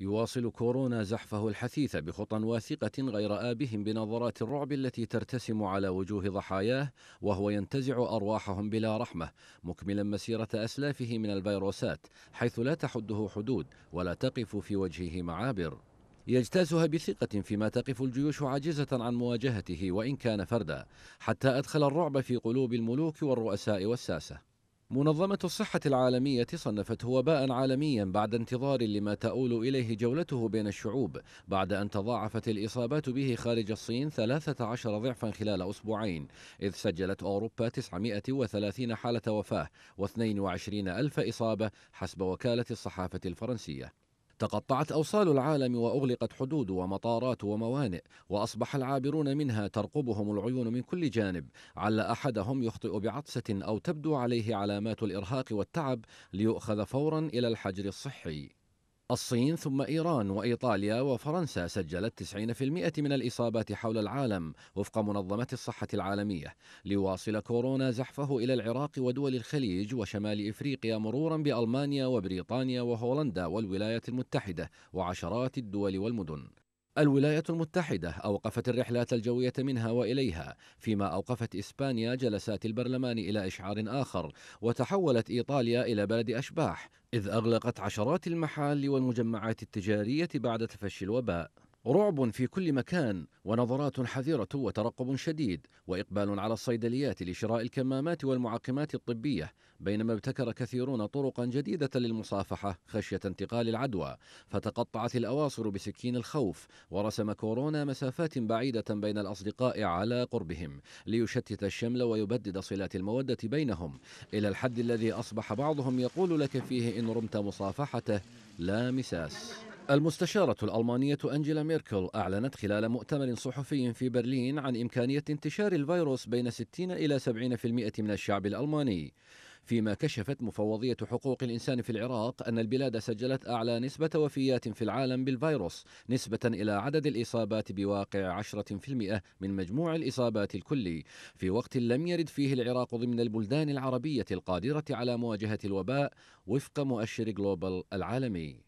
يواصل كورونا زحفه الحثيث بخطى واثقة غير آبهم بنظرات الرعب التي ترتسم على وجوه ضحاياه وهو ينتزع أرواحهم بلا رحمة مكملا مسيرة أسلافه من الفيروسات حيث لا تحده حدود ولا تقف في وجهه معابر يجتازها بثقة فيما تقف الجيوش عاجزة عن مواجهته وإن كان فردا حتى أدخل الرعب في قلوب الملوك والرؤساء والساسة منظمة الصحة العالمية صنفته وباء عالميا بعد انتظار لما تؤول إليه جولته بين الشعوب بعد أن تضاعفت الإصابات به خارج الصين 13 ضعفا خلال أسبوعين إذ سجلت أوروبا 930 حالة وفاة و22 ألف إصابة حسب وكالة الصحافة الفرنسية تقطعت أوصال العالم وأغلقت حدود ومطارات وموانئ وأصبح العابرون منها ترقبهم العيون من كل جانب عل أحدهم يخطئ بعطسة أو تبدو عليه علامات الإرهاق والتعب ليؤخذ فورا إلى الحجر الصحي الصين ثم إيران وإيطاليا وفرنسا سجلت 90% من الإصابات حول العالم وفق منظمة الصحة العالمية ليواصل كورونا زحفه إلى العراق ودول الخليج وشمال إفريقيا مرورا بألمانيا وبريطانيا وهولندا والولايات المتحدة وعشرات الدول والمدن الولايات المتحدة أوقفت الرحلات الجوية منها وإليها فيما أوقفت إسبانيا جلسات البرلمان إلى إشعار آخر وتحولت إيطاليا إلى بلد أشباح إذ أغلقت عشرات المحال والمجمعات التجارية بعد تفشي الوباء رعب في كل مكان ونظرات حذرة وترقب شديد وإقبال على الصيدليات لشراء الكمامات والمعقمات الطبية بينما ابتكر كثيرون طرقا جديدة للمصافحة خشية انتقال العدوى فتقطعت الأواصر بسكين الخوف ورسم كورونا مسافات بعيدة بين الأصدقاء على قربهم ليشتت الشمل ويبدد صلات المودة بينهم إلى الحد الذي أصبح بعضهم يقول لك فيه إن رمت مصافحته لا مساس المستشارة الألمانية أنجيلا ميركل أعلنت خلال مؤتمر صحفي في برلين عن إمكانية انتشار الفيروس بين 60 إلى 70% من الشعب الألماني فيما كشفت مفوضية حقوق الإنسان في العراق أن البلاد سجلت أعلى نسبة وفيات في العالم بالفيروس نسبة إلى عدد الإصابات بواقع 10% من مجموع الإصابات الكلي في وقت لم يرد فيه العراق ضمن البلدان العربية القادرة على مواجهة الوباء وفق مؤشر جلوبال العالمي